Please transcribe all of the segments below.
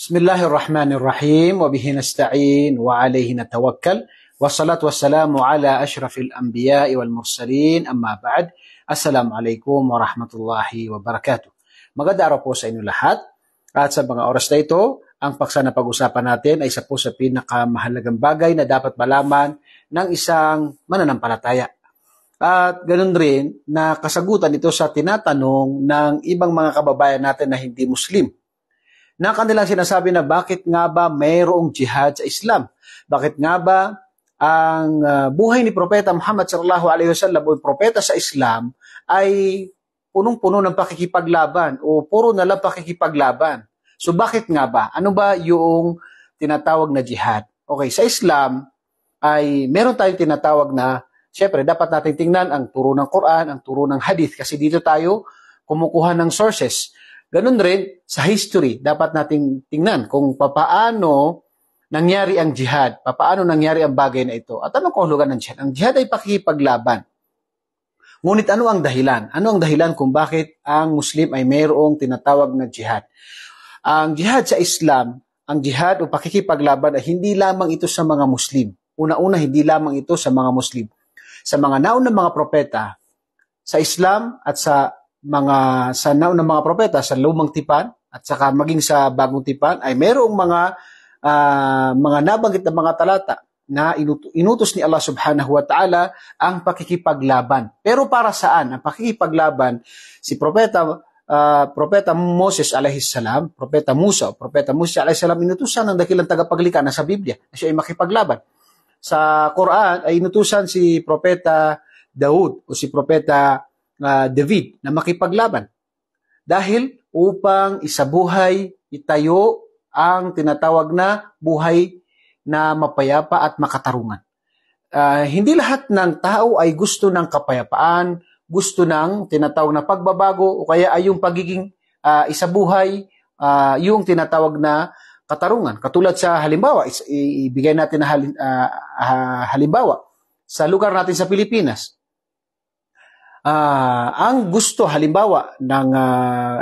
بسم الله الرحمن الرحيم وبه نستعين وعليه نتوكل والصلاة والسلام على أشرف الأنبياء والمرسلين أما بعد Assalamu alaikum wa rahmatullahi wa barakatuh. Maganda araw po sa inyo lahat. At sa mga oras na ito, ang paksa na pag-usapan natin ay isa po sa pinakamahalagang bagay na dapat malaman ng isang mananampalataya. At ganun rin na kasagutan ito sa tinatanong ng ibang mga kababayan natin na hindi Muslim na kanilang sinasabi na bakit nga ba mayroong jihad sa Islam? Bakit nga ba ang ah, buhay ni Propeta Muhammad sallallahu alaihi wasallam o propeta sa Islam ay punong-puno ng pakikipaglaban o puro na lang pakikipaglaban. So bakit nga ba? Ano ba yung tinatawag na jihad? Okay, sa Islam ay meron tayong tinatawag na Siyempre, dapat natin tingnan ang turo ng Quran, ang turo ng Hadith kasi dito tayo kumukuha ng sources. Ganun rin sa history, dapat nating tingnan kung papaano nangyari ang jihad, papaano nangyari ang bagay na ito. At ano kahulugan ng jihad? Ang jihad ay pakikipaglaban. Ngunit ano ang dahilan? Ano ang dahilan kung bakit ang Muslim ay mayroong tinatawag na jihad? Ang jihad sa Islam, ang jihad o pakikipaglaban ay hindi lamang ito sa mga Muslim. Una-una, hindi lamang ito sa mga Muslim. Sa mga naunang mga propeta, sa Islam at sa mga sa naunang mga propeta sa lumang tipan at saka maging sa bagong tipan ay mayroong mga uh, mga nabanggit na mga talata na inutos ni Allah subhanahu wa ta'ala ang pakikipaglaban. Pero para saan? Ang pakikipaglaban, si Propeta uh, Propeta Moses alayhis salam, Propeta Musa, Propeta Musa alayhis salam, inutusan ng dakilang tagapaglika na sa Biblia na siya ay makipaglaban. Sa Quran ay inutusan si Propeta Daud o si Propeta na David na makipaglaban. Dahil upang isabuhay, itayo ang tinatawag na buhay na mapayapa at makatarungan. Uh, hindi lahat ng tao ay gusto ng kapayapaan, gusto ng tinatawag na pagbabago o kaya ay yung pagiging uh, isabuhay, uh, yung tinatawag na katarungan. Katulad sa halimbawa, is, ibigay natin na halin, uh, halimbawa sa lugar natin sa Pilipinas uh, ang gusto halimbawa ng uh,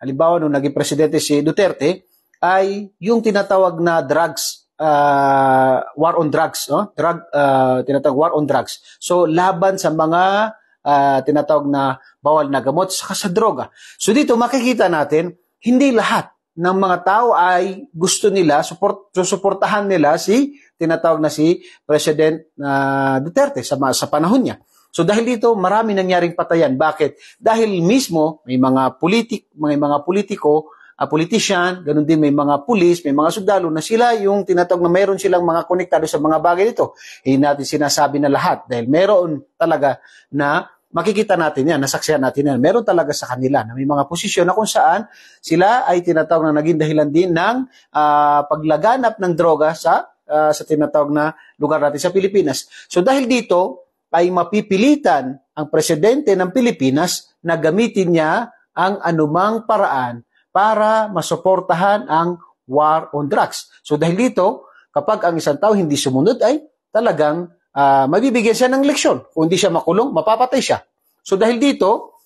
halimbawa nung naging presidente si Duterte ay yung tinatawag na drugs uh, war on drugs no drug uh, tinatawag war on drugs so laban sa mga uh, tinatawag na bawal na gamot saka sa droga so dito makikita natin hindi lahat ng mga tao ay gusto nila support susuportahan nila si tinatawag na si President uh, Duterte sa sa panahon niya So dahil dito, marami nangyaring patayan. Bakit? Dahil mismo, may mga politik, may mga politiko, uh, politician, ganun din may mga pulis, may mga sundalo na sila yung tinatawag na mayroon silang mga konektado sa mga bagay dito. Hindi natin sinasabi na lahat dahil meron talaga na makikita natin yan, nasaksihan natin yan. Meron talaga sa kanila na may mga posisyon na kung saan sila ay tinatawag na naging dahilan din ng uh, paglaganap ng droga sa uh, sa tinatawag na lugar natin sa Pilipinas. So dahil dito, ay mapipilitan ang presidente ng Pilipinas na gamitin niya ang anumang paraan para masuportahan ang war on drugs. So dahil dito, kapag ang isang tao hindi sumunod ay talagang uh, mabibigyan siya ng leksyon. Kung hindi siya makulong, mapapatay siya. So dahil dito,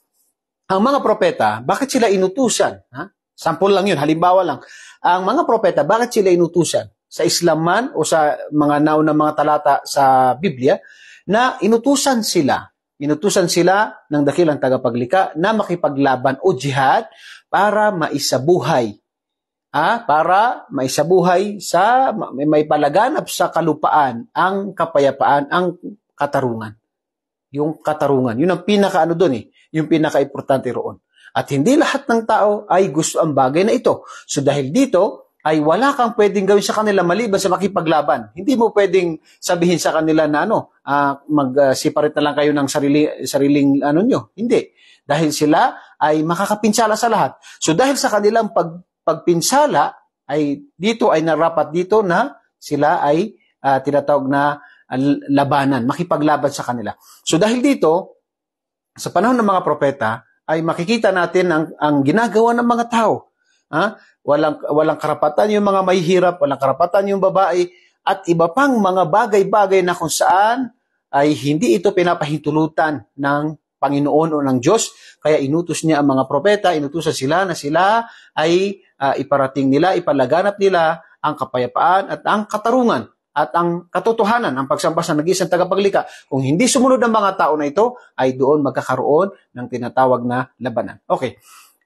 ang mga propeta, bakit sila inutusan? Ha? Sample lang yun, halimbawa lang. Ang mga propeta, bakit sila inutusan? Sa Islam man o sa mga naunang mga talata sa Biblia, na inutusan sila, inutusan sila ng dakilang tagapaglika na makipaglaban o jihad para maisabuhay ah, para maisabuhay sa may palaganap sa kalupaan ang kapayapaan, ang katarungan. Yung katarungan, yun ang pinakaano doon eh, yung pinaka importante roon. At hindi lahat ng tao ay gusto ang bagay na ito. So dahil dito, ay wala kang pwedeng gawin sa kanila maliban sa makipaglaban. Hindi mo pwedeng sabihin sa kanila na ano, uh, mag-separate uh, na lang kayo ng sarili, sariling ano nyo. Hindi. Dahil sila ay makakapinsala sa lahat. So dahil sa kanilang pag, pagpinsala, ay dito ay narapat dito na sila ay uh, tinatawag na uh, labanan, makipaglaban sa kanila. So dahil dito, sa panahon ng mga propeta, ay makikita natin ang, ang ginagawa ng mga tao. Ha? Ah, walang, walang karapatan yung mga mahihirap, walang karapatan yung babae, at iba pang mga bagay-bagay na kung saan ay hindi ito pinapahintulutan ng Panginoon o ng Diyos. Kaya inutos niya ang mga propeta, inutusan sila na sila ay uh, iparating nila, ipalaganap nila ang kapayapaan at ang katarungan at ang katotohanan, ang pagsamba sa nag-iisang tagapaglika. Kung hindi sumunod ang mga tao na ito, ay doon magkakaroon ng tinatawag na labanan. Okay.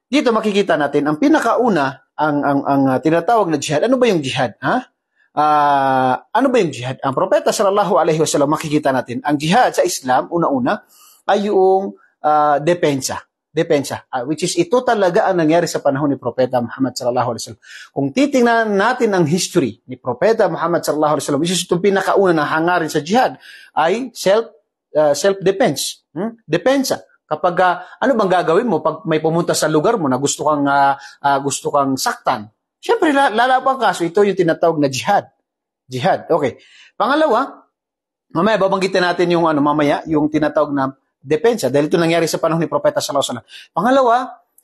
Dito makikita natin, ang pinakauna ang ang ang uh, tinatawag na jihad. Ano ba yung jihad, ha? Uh, ano ba yung jihad? Ang propeta sallallahu alaihi wasallam makikita natin, ang jihad sa Islam una-una ay yung uh, depensa. Depensa, uh, which is ito talaga ang nangyari sa panahon ni Propeta Muhammad sallallahu alaihi wasallam. Kung titingnan natin ang history ni Propeta Muhammad sallallahu alaihi wasallam, which is itong pinakauna na hangarin sa jihad ay self uh, self defense, hmm? depensa. Kapag uh, ano bang gagawin mo pag may pumunta sa lugar mo na gusto kang uh, uh, gusto kang saktan? Siyempre lalaban ka. So ito yung tinatawag na jihad. Jihad. Okay. Pangalawa, mamaya babanggitin natin yung ano mamaya, yung tinatawag na depensa dahil ito nangyari sa panahon ni Propeta sallallahu alaihi wasallam. Pangalawa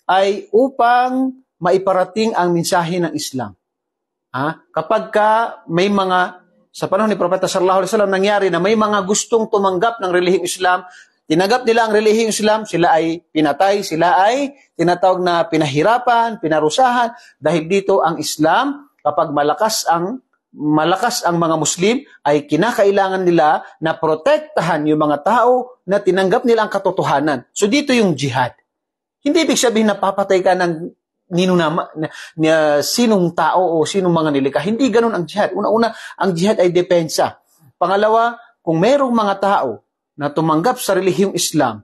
ay upang maiparating ang mensahe ng Islam. Ha? Kapag ka may mga sa panahon ni Propeta sallallahu alaihi wasallam nangyari na may mga gustong tumanggap ng relihiyong Islam, Tinagap nila ang relihiyong Islam, sila ay pinatay, sila ay tinatawag na pinahirapan, pinarusahan dahil dito ang Islam kapag malakas ang malakas ang mga Muslim ay kinakailangan nila na protektahan yung mga tao na tinanggap nila ang katotohanan. So dito yung jihad. Hindi ibig sabihin na papatay ka ng nino na, na, na sinong tao o sinong mga nilikha. Hindi ganun ang jihad. Una-una, ang jihad ay depensa. Pangalawa, kung merong mga tao na tumanggap sa relihiyong Islam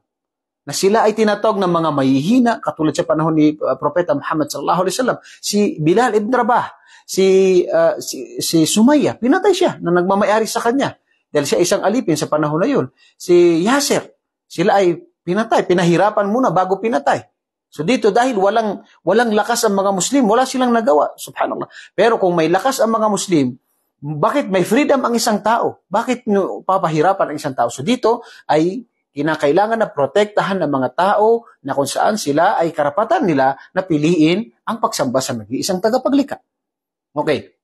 na sila ay tinatawag ng mga mahihina katulad sa panahon ni uh, Propeta Muhammad sallallahu alaihi wasallam si Bilal ibn Rabah si uh, si, si Sumaya pinatay siya na nagmamayari sa kanya dahil siya isang alipin sa panahon na yun si Yasser sila ay pinatay pinahirapan muna bago pinatay So dito dahil walang walang lakas ang mga Muslim, wala silang nagawa, subhanallah. Pero kung may lakas ang mga Muslim, bakit may freedom ang isang tao? Bakit nyo papahirapan ang isang tao? So dito ay kinakailangan na protektahan ng mga tao na kung saan sila ay karapatan nila na piliin ang pagsamba sa mag-iisang tagapaglikha. Okay.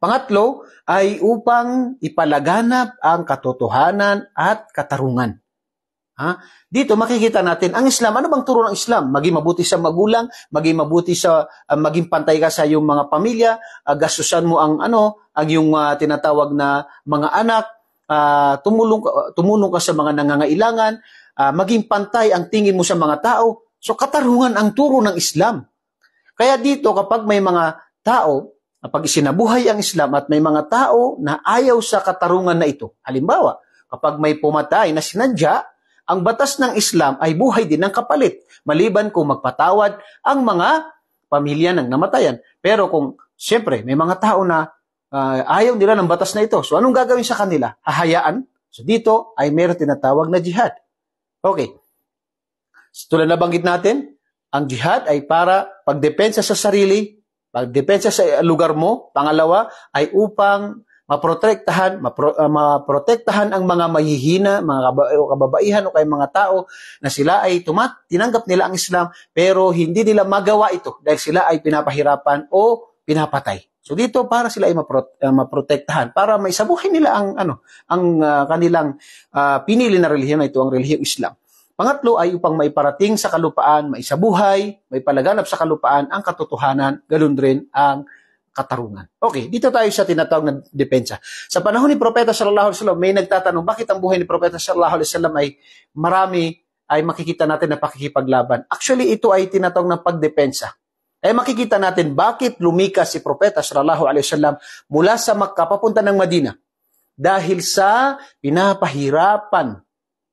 Pangatlo ay upang ipalaganap ang katotohanan at katarungan. Ha? Dito makikita natin ang Islam, ano bang turo ng Islam? Maging mabuti sa magulang, maging mabuti sa uh, maging pantay ka sa iyong mga pamilya, uh, gastusan mo ang ano, ang iyong uh, tinatawag na mga anak, uh, tumulong uh, tumulong ka sa mga nangangailangan, uh, maging pantay ang tingin mo sa mga tao. So katarungan ang turo ng Islam. Kaya dito kapag may mga tao kapag isinabuhay ang Islam at may mga tao na ayaw sa katarungan na ito. Halimbawa, kapag may pumatay na sinadya, ang batas ng Islam ay buhay din ng kapalit, maliban kung magpatawad ang mga pamilya ng namatayan. Pero kung, siyempre, may mga tao na uh, ayaw nila ng batas na ito. So, anong gagawin sa kanila? Hahayaan? So, dito ay meron tinatawag na jihad. Okay. So, tulad na banggit natin, ang jihad ay para pagdepensa sa sarili, pagdepensa sa lugar mo. Pangalawa ay upang maprotektahan, mapro, uh, maprotektahan ang mga mahihina, mga kaba, o kababaihan o kay mga tao na sila ay tumat, tinanggap nila ang Islam pero hindi nila magawa ito dahil sila ay pinapahirapan o pinapatay. So dito para sila ay mapro, uh, maprotektahan para maisabuhay nila ang ano, ang uh, kanilang uh, pinili na relihiyon na ito ang relihiyong Islam. Pangatlo ay upang maiparating sa kalupaan, maisabuhay, maipalaganap sa kalupaan ang katotohanan, ganun rin ang katarungan. Okay, dito tayo sa tinatawag na depensa. Sa panahon ni Propeta sallallahu alaihi wasallam, may nagtatanong bakit ang buhay ni Propeta sallallahu alaihi wasallam ay marami ay makikita natin na pakikipaglaban. Actually, ito ay tinatawag na pagdepensa. Eh makikita natin bakit lumikas si Propeta sallallahu alaihi wasallam mula sa Makkah papunta ng Madina. Dahil sa pinapahirapan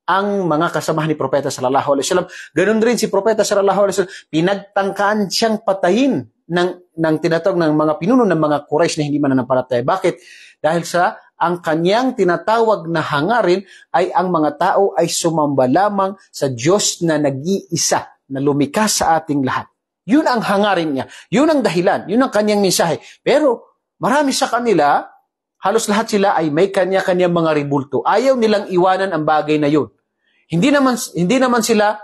ang mga kasamahan ni Propeta sallallahu alaihi wasallam. Ganun rin si Propeta sallallahu alaihi wasallam, pinagtangkaan siyang patayin ng, ng tinatawag ng mga pinuno ng mga Quraysh na hindi mananampalataya. Bakit? Dahil sa ang kanyang tinatawag na hangarin ay ang mga tao ay sumamba lamang sa Diyos na nag-iisa, na lumikas sa ating lahat. Yun ang hangarin niya. Yun ang dahilan. Yun ang kanyang mensahe. Pero marami sa kanila, halos lahat sila ay may kanya-kanyang mga ribulto. Ayaw nilang iwanan ang bagay na yun. Hindi naman, hindi naman sila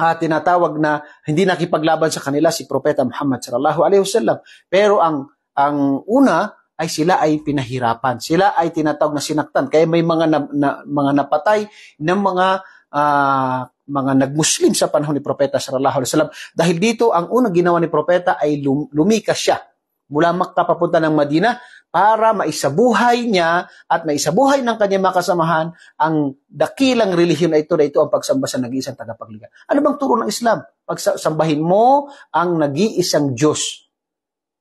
uh, tinatawag na hindi nakipaglaban sa kanila si Propeta Muhammad sallallahu alaihi wasallam. Pero ang ang una ay sila ay pinahirapan. Sila ay tinatawag na sinaktan. Kaya may mga na, na, mga napatay ng mga uh, mga nagmuslim sa panahon ni Propeta sallallahu alaihi wasallam. Dahil dito ang unang ginawa ni Propeta ay lum, lumikas siya mula Makka papunta ng Madina para maisabuhay niya at maisabuhay ng kanyang makasamahan ang dakilang relihiyon na ito na ito ang pagsamba sa nag-iisang tagapagligaya. Ano bang turo ng Islam? Pagsambahin mo ang nag-iisang Diyos.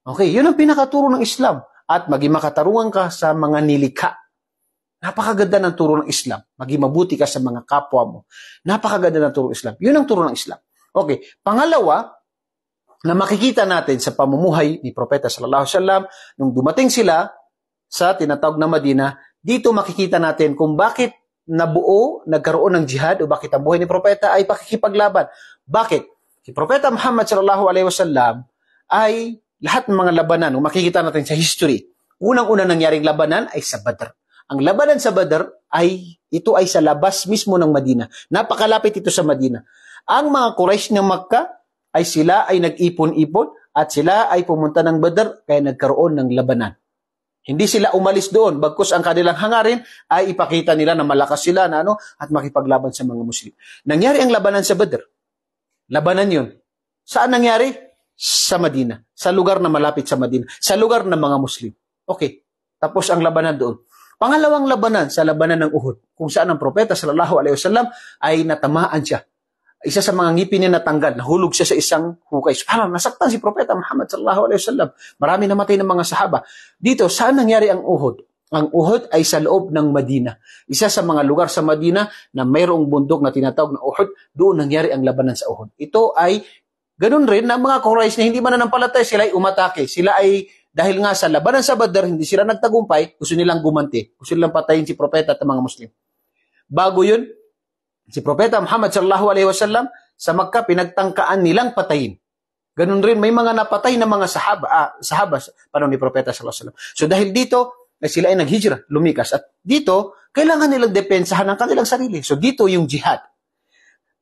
Okay, yun ang pinakaturo ng Islam. At maging makatarungan ka sa mga nilika. Napakaganda ng turo ng Islam. Maging mabuti ka sa mga kapwa mo. Napakaganda ng turo ng Islam. Yun ang turo ng Islam. Okay, pangalawa, na makikita natin sa pamumuhay ni Propeta sallallahu alaihi wasallam nung dumating sila sa tinatawag na Madina, dito makikita natin kung bakit nabuo, nagkaroon ng jihad o bakit ang buhay ni Propeta ay pakikipaglaban. Bakit? Si Propeta Muhammad sallallahu alaihi wasallam ay lahat ng mga labanan, kung makikita natin sa history, unang-una nangyaring labanan ay sa Badr. Ang labanan sa Badr ay ito ay sa labas mismo ng Madina. Napakalapit ito sa Madina. Ang mga Quraysh ng Makkah ay sila ay nag-ipon-ipon at sila ay pumunta ng Badr kaya nagkaroon ng labanan. Hindi sila umalis doon bagkus ang kanilang hangarin ay ipakita nila na malakas sila na ano at makipaglaban sa mga Muslim. Nangyari ang labanan sa Badr. Labanan 'yun. Saan nangyari? Sa Madina, sa lugar na malapit sa Madina, sa lugar ng mga Muslim. Okay. Tapos ang labanan doon. Pangalawang labanan sa labanan ng Uhud, kung saan ang propeta sallallahu alaihi wasallam ay natamaan siya isa sa mga ngipin niya natanggal, nahulog siya sa isang hukay. Subhanallah, nasaktan si Propeta Muhammad sallallahu alaihi wasallam. Marami namatay ng mga sahaba. Dito, saan nangyari ang Uhud? Ang Uhud ay sa loob ng Madina. Isa sa mga lugar sa Madina na mayroong bundok na tinatawag na Uhud, doon nangyari ang labanan sa Uhud. Ito ay ganun rin na mga Quraysh na hindi mananampalatay, sila ay umatake. Sila ay dahil nga sa labanan sa Badr, hindi sila nagtagumpay, gusto nilang gumanti. Gusto nilang patayin si Propeta at mga Muslim. Bago yun, Si Propeta Muhammad sallallahu alaihi wasallam sa Makkah pinagtangkaan nilang patayin. Ganun rin may mga napatay na mga sahaba, ah, sahaba paano ni Propeta sallallahu alaihi wasallam. So dahil dito na eh, sila ay naghijra, lumikas at dito kailangan nilang depensahan ang kanilang sarili. So dito yung jihad.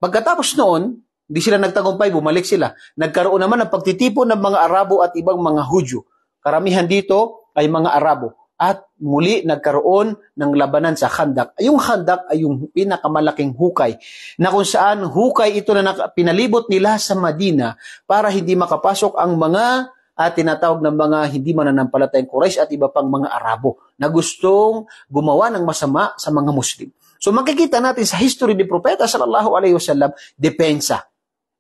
Pagkatapos noon, hindi sila nagtagumpay, bumalik sila. Nagkaroon naman ng pagtitipon ng mga Arabo at ibang mga Hudyo. Karamihan dito ay mga Arabo at muli nagkaroon ng labanan sa Khandak. Yung Khandak ay yung pinakamalaking hukay na kung saan hukay ito na pinalibot nila sa Madina para hindi makapasok ang mga at ah, tinatawag ng mga hindi mananampalatayang Quraysh at iba pang mga Arabo na gustong gumawa ng masama sa mga Muslim. So makikita natin sa history ni Propeta sallallahu alaihi wasallam, depensa.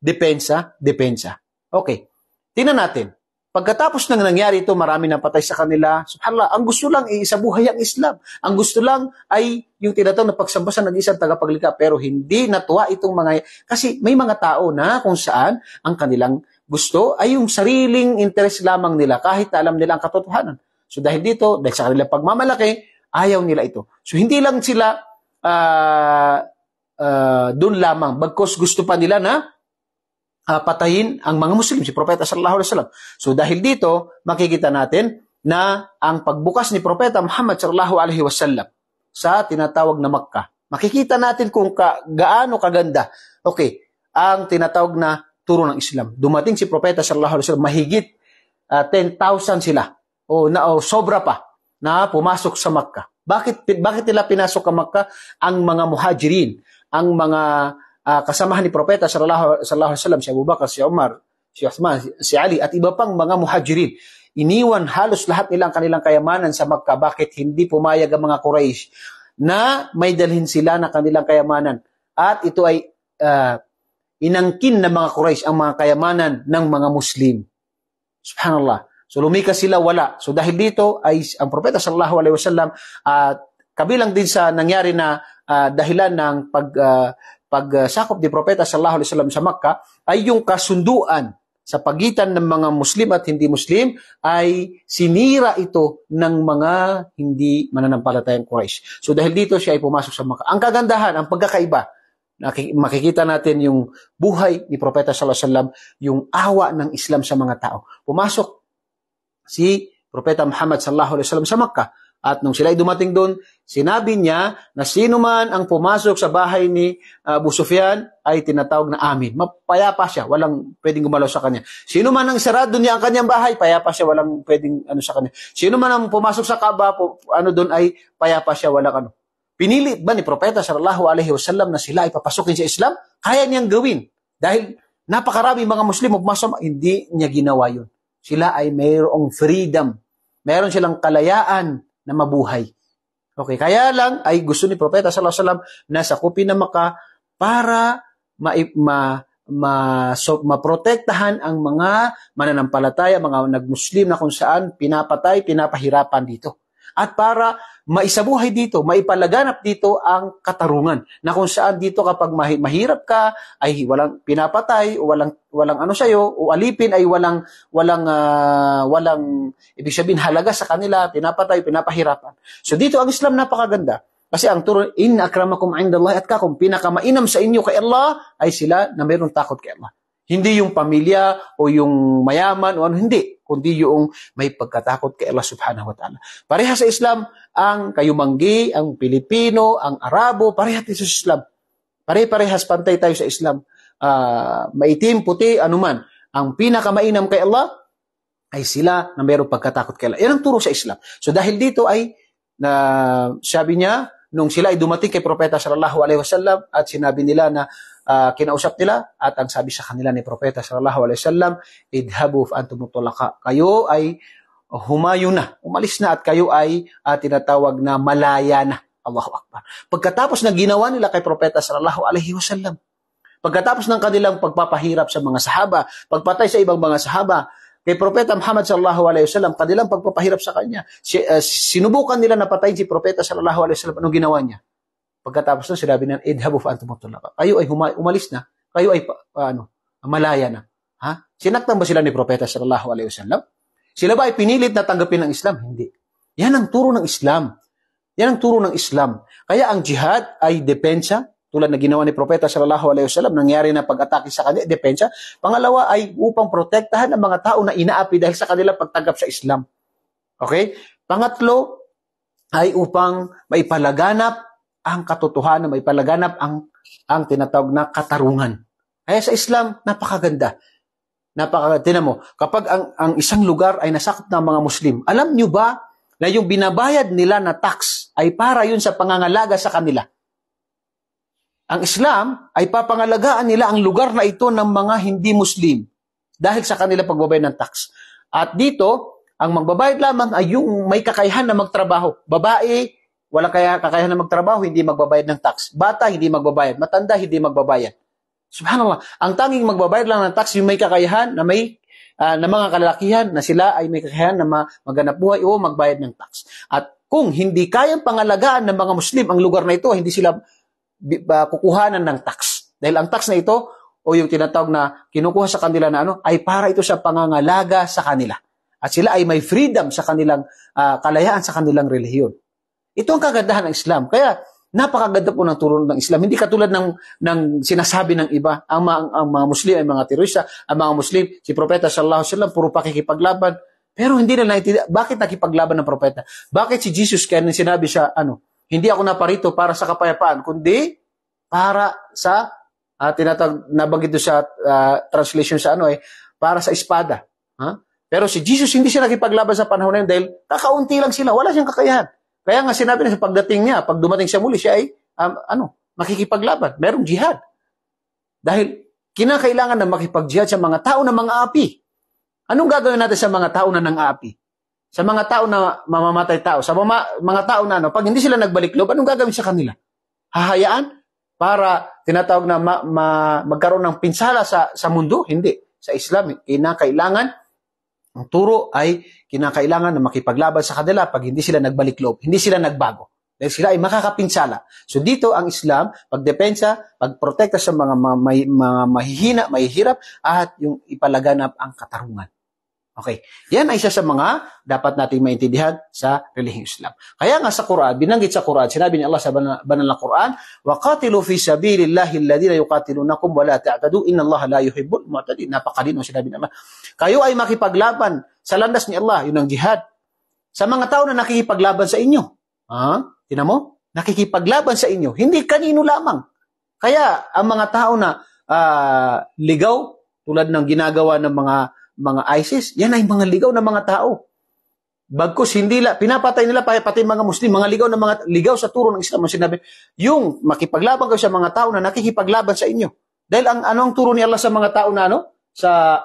Depensa, depensa. Okay. Tingnan natin. Pagkatapos nang nangyari ito, marami nang patay sa kanila. Subhanallah, ang gusto lang iisabuhay ang Islam. Ang gusto lang ay yung tinatawag na pagsamba sa nag-isang tagapaglikha. Pero hindi natuwa itong mga... Kasi may mga tao na kung saan ang kanilang gusto ay yung sariling interest lamang nila kahit alam nila ang katotohanan. So dahil dito, dahil sa kanilang pagmamalaki, ayaw nila ito. So hindi lang sila uh, ah, uh, ah, doon lamang. Bagkos gusto pa nila na uh, patayin ang mga Muslim, si Propeta sallallahu alaihi wasallam. So dahil dito, makikita natin na ang pagbukas ni Propeta Muhammad sallallahu alaihi wasallam sa tinatawag na Makkah. Makikita natin kung ka, gaano kaganda. Okay, ang tinatawag na turo ng Islam. Dumating si Propeta sallallahu alaihi wasallam mahigit uh, ah, 10,000 sila o na o sobra pa na pumasok sa Makkah. Bakit bakit nila pinasok ang Makkah ang mga muhajirin, ang mga uh, kasamahan ni Propeta sallallahu alaihi wasallam si Abu Bakar, si Umar, si Uthman, si Ali at iba pang mga muhajirin. Iniwan halos lahat nilang kanilang kayamanan sa Makkah. Bakit hindi pumayag ang mga Quraysh na may dalhin sila na kanilang kayamanan? At ito ay uh, inangkin ng mga Quraysh ang mga kayamanan ng mga Muslim. Subhanallah. So lumikas sila, wala. So dahil dito ay ang propeta sallallahu alaihi wasallam at uh, kabilang din sa nangyari na uh, dahilan ng pag uh, pagsakop ni Propeta sallallahu alaihi wasallam sa Makkah ay yung kasunduan sa pagitan ng mga Muslim at hindi Muslim ay sinira ito ng mga hindi mananampalatayang Quraysh. So dahil dito siya ay pumasok sa Makkah. Ang kagandahan, ang pagkakaiba, makikita natin yung buhay ni Propeta sallallahu alaihi wasallam, yung awa ng Islam sa mga tao. Pumasok si Propeta Muhammad sallallahu alaihi wasallam sa Makkah at nung sila'y dumating doon, sinabi niya na sino man ang pumasok sa bahay ni Abu Sufyan ay tinatawag na amin. Mapayapa siya, walang pwedeng gumalaw sa kanya. Sino man ang sarado niya ang kanyang bahay, payapa siya, walang pwedeng ano sa kanya. Sino man ang pumasok sa Kaaba, ano doon ay payapa siya, walang ano. Pinili ba ni Propeta sallallahu alaihi wasallam na sila ay papasukin sa Islam? Kaya niyang gawin. Dahil napakarami mga Muslim magmasama, hindi niya ginawa yun. Sila ay mayroong freedom. Meron silang kalayaan na mabuhay. Okay, kaya lang ay gusto ni Propeta sallallahu alaihi wasallam na sakupin na maka para ma, ma ma, so, maprotektahan ang mga mananampalataya, mga nagmuslim na kung saan pinapatay, pinapahirapan dito. At para maisabuhay dito, maipalaganap dito ang katarungan. Na kung saan dito kapag mahirap ka ay walang pinapatay o walang walang ano sa iyo o alipin ay walang walang uh, walang ibig sabihin halaga sa kanila, pinapatay, pinapahirapan. So dito ang Islam napakaganda. Kasi ang turo, in akramakum indallah at kakum, pinakamainam sa inyo kay Allah ay sila na mayroong takot kay Allah. Hindi yung pamilya o yung mayaman o ano, hindi kundi yung may pagkatakot kay Allah subhanahu wa ta'ala. Pareha sa Islam, ang kayumanggi, ang Pilipino, ang Arabo, pareha sa Islam. Pare-parehas pantay tayo sa Islam. Uh, maitim, puti, anuman. Ang pinakamainam kay Allah ay sila na mayroong pagkatakot kay Allah. Yan ang turo sa Islam. So dahil dito ay na sabi niya, nung sila ay dumating kay Propeta sallallahu alaihi wasallam at sinabi nila na uh, kinausap nila at ang sabi sa kanila ni Propeta sallallahu alaihi wasallam, idhabu fa antum tulaka. Kayo ay humayo na, umalis na at kayo ay uh, tinatawag na malaya na. Allahu Akbar. Pagkatapos na ginawa nila kay Propeta sallallahu alaihi wasallam, pagkatapos ng kanilang pagpapahirap sa mga sahaba, pagpatay sa ibang mga sahaba, kay Propeta Muhammad sallallahu alaihi wasallam, kanilang pagpapahirap sa kanya, si, uh, sinubukan nila na patayin si Propeta sallallahu alaihi wasallam, ano ginawa niya? Pagkatapos nun, sinabi na, idhabu fa antum Kayo ay umalis na. Kayo ay, ano, malaya na. Ha? Sinaktan ba sila ni Propeta sallallahu alaihi wasallam? Sila ba ay pinilit na tanggapin ng Islam? Hindi. Yan ang turo ng Islam. Yan ang turo ng Islam. Kaya ang jihad ay depensa, tulad na ginawa ni Propeta sallallahu alaihi wasallam, nangyari na pag-atake sa kanila, depensa. Pangalawa ay upang protektahan ang mga tao na inaapi dahil sa kanila pagtanggap sa Islam. Okay? Pangatlo ay upang maipalaganap ang katotohanan, may palaganap ang, ang tinatawag na katarungan. Kaya sa Islam, napakaganda. Napakaganda mo, kapag ang, ang isang lugar ay nasakop ng mga Muslim, alam nyo ba na yung binabayad nila na tax ay para yun sa pangangalaga sa kanila? Ang Islam ay papangalagaan nila ang lugar na ito ng mga hindi Muslim dahil sa kanila pagbabayad ng tax. At dito, ang magbabayad lamang ay yung may kakayahan na magtrabaho. Babae, wala kaya kakayahan na magtrabaho, hindi magbabayad ng tax. Bata, hindi magbabayad. Matanda, hindi magbabayad. Subhanallah. Ang tanging magbabayad lang ng tax yung may kakayahan na may uh, na mga kalalakihan na sila ay may kakayahan na maganap buhay o magbayad ng tax. At kung hindi kayang pangalagaan ng mga Muslim ang lugar na ito, hindi sila uh, kukuhanan ng tax. Dahil ang tax na ito o yung tinatawag na kinukuha sa kanila na ano, ay para ito sa pangangalaga sa kanila. At sila ay may freedom sa kanilang uh, kalayaan sa kanilang relihiyon. Ito ang kagandahan ng Islam. Kaya napakaganda po ng turo ng Islam. Hindi katulad ng, ng sinasabi ng iba. Ang, ang, ang mga Muslim ay mga terorista. Ang mga Muslim, si Propeta Sallallahu Alaihi Wasallam, puro pakikipaglaban. Pero hindi na naintindihan. Bakit nakipaglaban ng Propeta? Bakit si Jesus kaya nang sinabi siya, ano, hindi ako naparito para sa kapayapaan, kundi para sa, uh, tinatag, nabanggit sa uh, translation sa ano eh, para sa espada. Ha? Huh? Pero si Jesus hindi siya nakipaglaban sa panahon na yun dahil kakaunti lang sila. Wala siyang kakayahan. Kaya nga sinabi niya sa pagdating niya, pag dumating siya muli, siya ay um, ano, makikipaglaban. Merong jihad. Dahil kinakailangan na makipag-jihad sa mga tao na mga api. Anong gagawin natin sa mga tao na nang api? Sa mga tao na mamamatay tao, sa mga, mga tao na ano, pag hindi sila nagbalik loob, anong gagawin sa kanila? Hahayaan para tinatawag na ma, ma, magkaroon ng pinsala sa, sa mundo? Hindi. Sa Islam, kinakailangan ang turo ay kinakailangan na makipaglaban sa kanila pag hindi sila nagbalik loob, hindi sila nagbago. Dahil sila ay makakapinsala. So dito ang Islam, pagdepensa, pagprotekta sa mga, may, mga mahihina, mahihirap, at yung ipalaganap ang katarungan. Okay. Yan ay isa sa mga dapat nating maintindihan sa relihiyong Islam. Kaya nga sa Quran, binanggit sa Quran, sinabi ni Allah sa banal, banal na Quran, وَقَاتِلُوا فِي سَبِيلِ اللَّهِ الَّذِينَ يُقَاتِلُونَكُمْ وَلَا تَعْتَدُوا إِنَّ اللَّهَ لَا يُحِبُّ الْمُعْتَدِينَ Napakalino sinabi naman. Kayo ay makipaglaban sa landas ni Allah, yun ang jihad. Sa mga tao na nakikipaglaban sa inyo. Ha? Tina mo? Nakikipaglaban sa inyo. Hindi kanino lamang. Kaya ang mga tao na uh, ligaw, tulad ng ginagawa ng mga mga ISIS, yan ay mga ligaw na mga tao. Bagkus hindi la pinapatay nila pati mga Muslim, mga ligaw na mga ligaw sa turo ng Islam ang sinabi, yung makipaglaban kayo sa mga tao na nakikipaglaban sa inyo. Dahil ang anong turo ni Allah sa mga tao na ano? Sa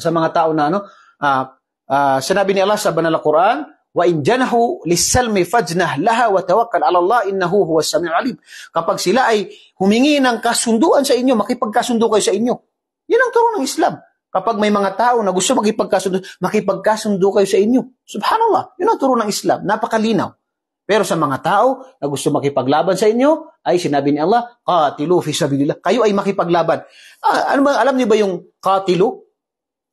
sa mga tao na ano, uh, uh, sinabi ni Allah sa banal na Quran, wa in janahu lis-salmi fajnah laha wa tawakkal 'ala Allah innahu huwas samiul alim. Kapag sila ay humingi ng kasunduan sa inyo, makipagkasundo kayo sa inyo. 'Yan ang turo ng Islam. Kapag may mga tao na gusto magipagkasundo makipagkasundo kayo sa inyo. Subhanallah, 'yun ang turo ng Islam, napakalinaw. Pero sa mga tao na gusto makipaglaban sa inyo, ay sinabi ni Allah, qatilu fi sabilillah. Kayo ay makipaglaban. Ah, ano ba, alam niyo ba yung qatilu?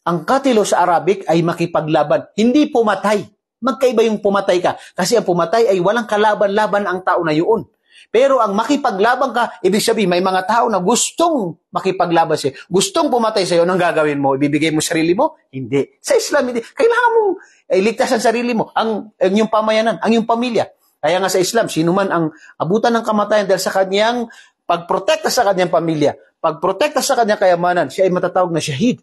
Ang katilo sa Arabic ay makipaglaban, hindi pumatay. Magkaiba yung pumatay ka. Kasi ang pumatay ay walang kalaban-laban ang tao na yun. Pero ang makipaglaban ka, ibig sabihin, may mga tao na gustong makipaglaban sa'yo. Gustong pumatay sa'yo, anong gagawin mo? Ibibigay mo sarili mo? Hindi. Sa Islam, hindi. Kailangan mong iligtas eh, ang sarili mo, ang, ang iyong pamayanan, ang iyong pamilya. Kaya nga sa Islam, sino man ang abutan ng kamatayan dahil sa kanyang pagprotekta sa kanyang pamilya, pagprotekta sa kanyang kayamanan, siya ay matatawag na shahid.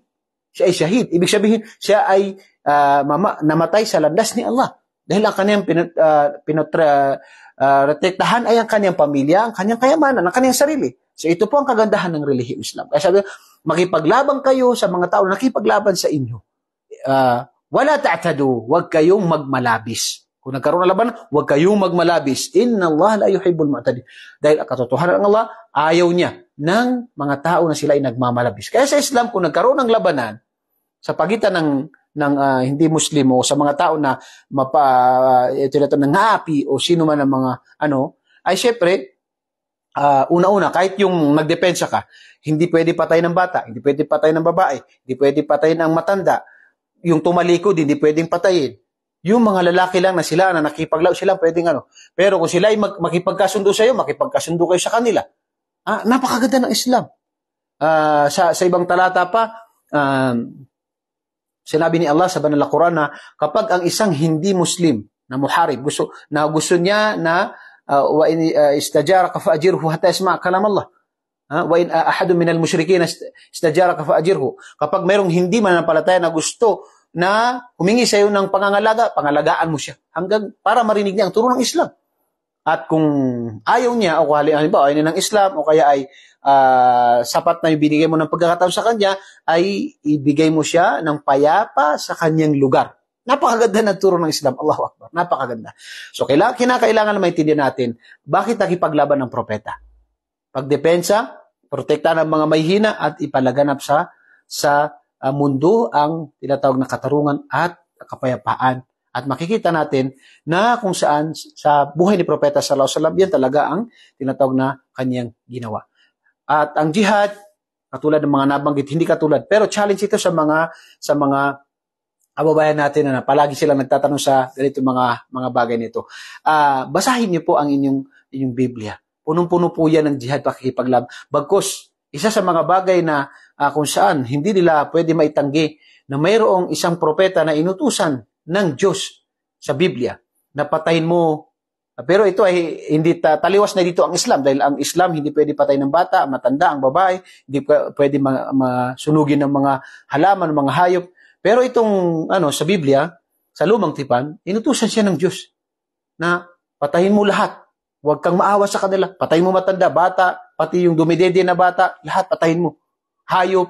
Siya ay shahid. Ibig sabihin, siya ay uh, mama, namatay sa landas ni Allah. Dahil ang kanyang pinot, uh, ah, pinotra, uh, ay ang kanyang pamilya, ang kanyang kayamanan, ang kanyang sarili. So ito po ang kagandahan ng relihiyong Islam. Kaya sabi, makipaglaban kayo sa mga tao nakipaglaban sa inyo. Uh, wala ta'tadu, huwag kayong magmalabis. Kung nagkaroon ng laban, huwag kayong magmalabis. Inna Allah la yuhibbul mu'tadin. Dahil katotohanan ng Allah, ayaw niya ng mga tao na sila ay nagmamalabis. Kaya sa Islam, kung nagkaroon ng labanan sa pagitan ng ng uh, hindi Muslim o sa mga tao na mapa uh, ito na to, nangapi o sino man ang mga ano, ay syempre, uh, una-una, kahit yung nagdepensa ka, hindi pwede patayin ng bata, hindi pwede patayin ng babae, hindi pwede patayin ng matanda, yung tumalikod, hindi pwedeng patayin. Yung mga lalaki lang na sila na nakipaglaw, sila pwedeng ano. Pero kung sila ay mag, makipagkasundo sa iyo, makipagkasundo kayo sa kanila. Ah, napakaganda ng Islam. Uh, sa, sa ibang talata pa, uh, sinabi ni Allah sa banal na Quran na kapag ang isang hindi Muslim na muharib gusto na gusto niya na uh, wa in uh, istajaraka fa'jirhu hatta isma kalam Allah. Ha? Wa in uh, ahadun minal musyrikin istajaraka fa'jirhu. Kapag mayroong hindi mananampalataya na gusto na humingi sa iyo ng pangangalaga, pangalagaan mo siya hanggang para marinig niya ang turo ng Islam. At kung ayaw niya, o halimbawa ayaw niya ng Islam, o kaya ay uh, sapat na ibinigay mo ng pagkakataon sa kanya, ay ibigay mo siya ng payapa sa kanyang lugar. Napakaganda ng turo ng Islam. Allahu Akbar. Napakaganda. So, kailangan, kinakailangan na maintindihan natin bakit nakipaglaban ng propeta. Pagdepensa, protektahan ang mga may hina at ipalaganap sa sa uh, mundo ang tinatawag na katarungan at kapayapaan. At makikita natin na kung saan sa buhay ni Propeta Sallallahu Alaihi Wasallam, yan talaga ang tinatawag na kanyang ginawa. At ang jihad, katulad ng mga nabanggit, hindi katulad, pero challenge ito sa mga sa mga kababayan natin na palagi silang nagtatanong sa ganito mga mga bagay nito. Uh, basahin niyo po ang inyong inyong Biblia. Punong-puno po yan ng jihad pakikipaglab. Bagkus, isa sa mga bagay na uh, kung saan hindi nila pwede maitanggi na mayroong isang propeta na inutusan ng Diyos sa Biblia na patayin mo. Pero ito ay hindi ta, taliwas na dito ang Islam dahil ang Islam hindi pwede patay ng bata, matanda, ang babae, hindi pwede masunugin ng mga halaman, ng mga hayop. Pero itong ano sa Biblia, sa Lumang Tipan, inutusan siya ng Diyos na patayin mo lahat. Huwag kang maawa sa kanila. Patayin mo matanda, bata, pati yung dumidede na bata, lahat patayin mo hayop,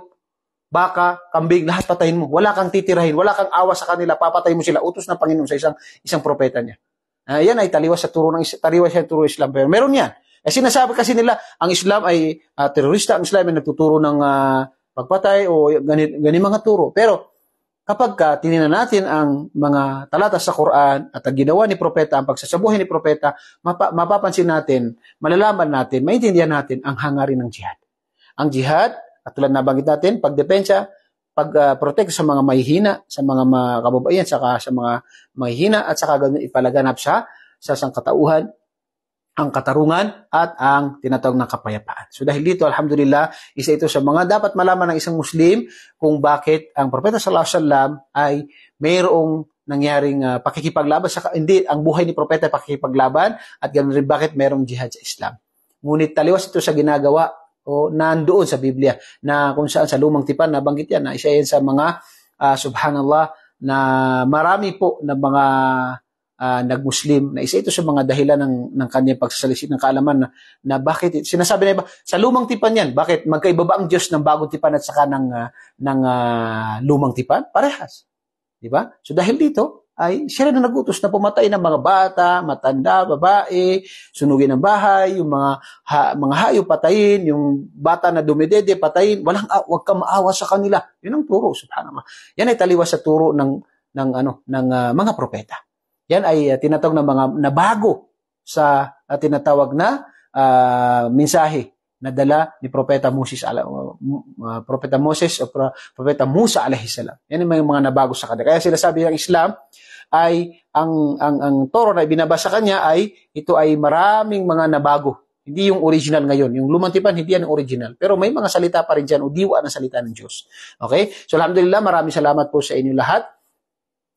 baka, kambing, lahat patayin mo. Wala kang titirahin, wala kang awa sa kanila, papatay mo sila. Utos ng Panginoon sa isang isang propeta niya. Uh, yan ay taliwas sa turo ng taliwas sa turo Islam. Pero meron yan. Eh sinasabi kasi nila, ang Islam ay uh, terorista, ang Islam ay nagtuturo ng uh, pagpatay o ganin, ganin mga turo. Pero kapag ka tininan natin ang mga talata sa Quran at ang ginawa ni propeta, ang pagsasabuhay ni propeta, mapa, mapapansin natin, malalaman natin, maintindihan natin ang hangarin ng jihad. Ang jihad at tulad nabanggit natin, pagdepensa, pag-protect uh, sa mga mahihina, sa mga kababayan, saka sa mga mahihina, at saka ganun ipalaganap sa, sa sangkatauhan, ang katarungan at ang tinatawag na kapayapaan. So dahil dito, alhamdulillah, isa ito sa mga dapat malaman ng isang Muslim kung bakit ang Propeta Sallallahu Alaihi Wasallam ay mayroong nangyaring uh, pakikipaglaban sa hindi ang buhay ni propeta ay pakikipaglaban at ganun rin bakit mayroong jihad sa Islam. Ngunit taliwas ito sa ginagawa o nandoon sa Biblia na kung saan sa lumang tipan nabanggit yan na isa yan sa mga uh, subhanallah na marami po na mga uh, nagmuslim na isa ito sa mga dahilan ng ng kanyang pagsasaliksik ng kaalaman na, na bakit sinasabi na iba sa lumang tipan yan bakit magkaiba ba ang Diyos ng bagong tipan at saka ng uh, ng uh, lumang tipan parehas di ba so dahil dito ay sila na nagutos na pumatay ng mga bata, matanda, babae, sunugin ang bahay, yung mga ha, mga hayop patayin, yung bata na dumidede patayin, walang wag ka maawa sa kanila. 'Yun ang turo subhanallah. Yan ay taliwas sa turo ng ng ano ng uh, mga propeta. Yan ay uh, tinatawag na mga nabago sa uh, tinatawag na uh, mensahe nadala ni Propeta Moses, ala, uh, uh, Propeta Moses o Pro, Propeta Musa alaihissalam. Yan ang mga nabago sa kanya. Kaya sila sabi ng Islam ay ang ang ang Toro na binabasa kanya ay ito ay maraming mga nabago. Hindi yung original ngayon. Yung lumang tipan hindi yan original. Pero may mga salita pa rin diyan o diwa na salita ng Diyos. Okay? So, alhamdulillah, maraming salamat po sa inyo lahat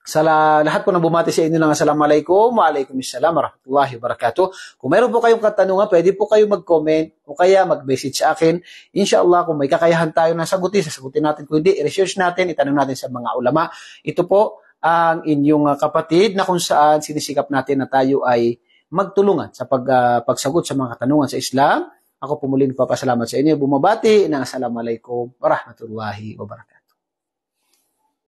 sa lahat po na bumati sa inyo ng Assalamualaikum, Waalaikumsalam, Warahmatullahi Wabarakatuh. Kung meron po kayong katanungan, pwede po kayong mag-comment o kaya mag-message sa akin. Inshallah, kung may kakayahan tayo na sagutin, sasagutin natin. Kung hindi, i-research natin, itanong natin sa mga ulama. Ito po ang inyong ah, kapatid na kung saan sinisikap natin na tayo ay magtulungan sa pag, uh, pagsagot sa mga katanungan sa Islam. Ako po muli nagpapasalamat sa inyo. Bumabati ng Assalamualaikum, Warahmatullahi Wabarakatuh.